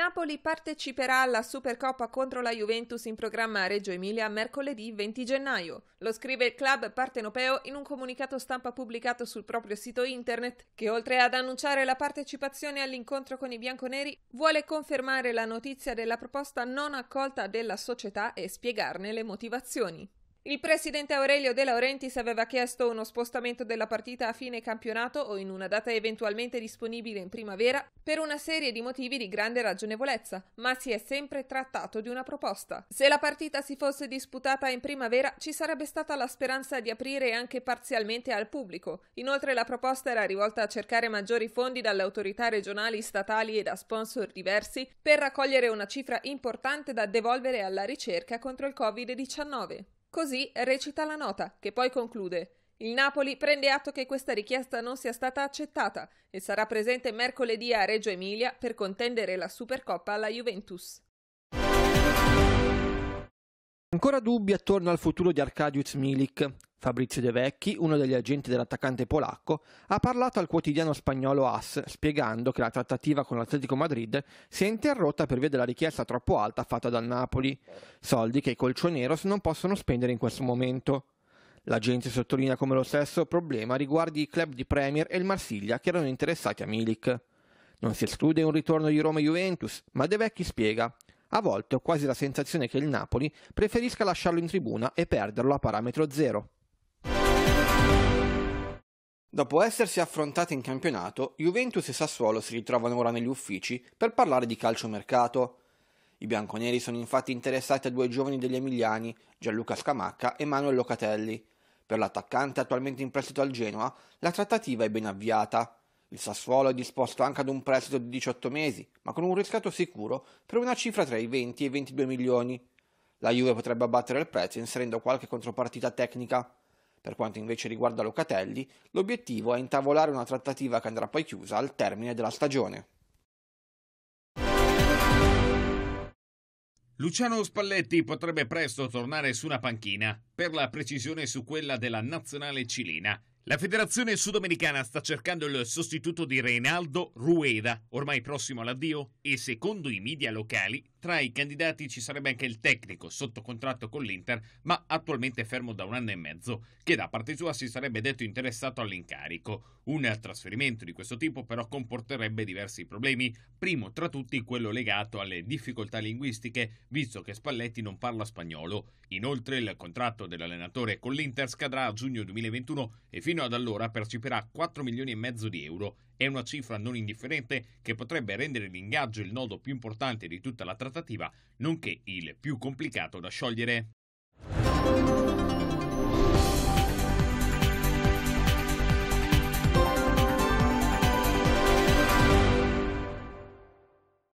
Napoli parteciperà alla Supercoppa contro la Juventus in programma a Reggio Emilia mercoledì 20 gennaio. Lo scrive il club partenopeo in un comunicato stampa pubblicato sul proprio sito internet, che oltre ad annunciare la partecipazione all'incontro con i bianconeri, vuole confermare la notizia della proposta non accolta della società e spiegarne le motivazioni. Il presidente Aurelio De Laurentiis aveva chiesto uno spostamento della partita a fine campionato o in una data eventualmente disponibile in primavera per una serie di motivi di grande ragionevolezza, ma si è sempre trattato di una proposta. Se la partita si fosse disputata in primavera ci sarebbe stata la speranza di aprire anche parzialmente al pubblico. Inoltre la proposta era rivolta a cercare maggiori fondi dalle autorità regionali, statali e da sponsor diversi per raccogliere una cifra importante da devolvere alla ricerca contro il Covid-19. Così recita la nota, che poi conclude. Il Napoli prende atto che questa richiesta non sia stata accettata e sarà presente mercoledì a Reggio Emilia per contendere la Supercoppa alla Juventus. Ancora dubbi attorno al futuro di Arkadiusz Milik. Fabrizio De Vecchi, uno degli agenti dell'attaccante polacco, ha parlato al quotidiano spagnolo AS spiegando che la trattativa con l'Atletico Madrid si è interrotta per via della richiesta troppo alta fatta dal Napoli, soldi che i colcioneros non possono spendere in questo momento. L'agente sottolinea come lo stesso problema riguardi i club di Premier e il Marsiglia che erano interessati a Milik. Non si esclude un ritorno di Roma Juventus, ma De Vecchi spiega a volte ho quasi la sensazione che il Napoli preferisca lasciarlo in tribuna e perderlo a parametro zero. Dopo essersi affrontati in campionato, Juventus e Sassuolo si ritrovano ora negli uffici per parlare di calciomercato. I bianconeri sono infatti interessati a due giovani degli emiliani, Gianluca Scamacca e Manuel Locatelli. Per l'attaccante attualmente in prestito al Genoa, la trattativa è ben avviata. Il Sassuolo è disposto anche ad un prestito di 18 mesi, ma con un riscatto sicuro per una cifra tra i 20 e i 22 milioni. La Juve potrebbe abbattere il prezzo inserendo qualche contropartita tecnica. Per quanto invece riguarda Locatelli, l'obiettivo è intavolare una trattativa che andrà poi chiusa al termine della stagione. Luciano Spalletti potrebbe presto tornare su una panchina, per la precisione su quella della nazionale cilena. La federazione sudamericana sta cercando il sostituto di Reinaldo Rueda, ormai prossimo all'addio, e secondo i media locali tra i candidati ci sarebbe anche il tecnico sotto contratto con l'Inter, ma attualmente fermo da un anno e mezzo, che da parte sua si sarebbe detto interessato all'incarico. Un trasferimento di questo tipo però comporterebbe diversi problemi, primo tra tutti quello legato alle difficoltà linguistiche, visto che Spalletti non parla spagnolo. Inoltre il contratto dell'allenatore con l'Inter scadrà a giugno 2021 e fino ad allora percepirà 4 milioni e mezzo di euro. È una cifra non indifferente che potrebbe rendere l'ingaggio il nodo più importante di tutta la trattativa trattativa, nonché il più complicato da sciogliere.